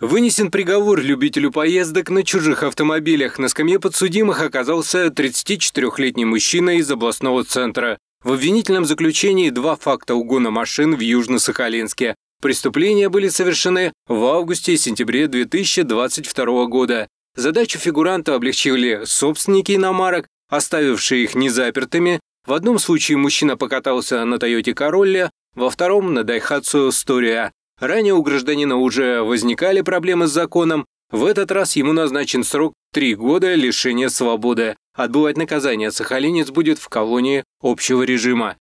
Вынесен приговор любителю поездок на чужих автомобилях. На скамье подсудимых оказался 34-летний мужчина из областного центра. В обвинительном заключении два факта угона машин в Южно-Сахалинске. Преступления были совершены в августе и сентябре 2022 года. Задачу фигуранта облегчили собственники иномарок, оставившие их незапертыми. В одном случае мужчина покатался на Тойоте Королле, во втором – на Дайхатсу Стория. Ранее у гражданина уже возникали проблемы с законом, в этот раз ему назначен срок 3 года лишения свободы. Отбывать а наказание сахалинец будет в колонии общего режима.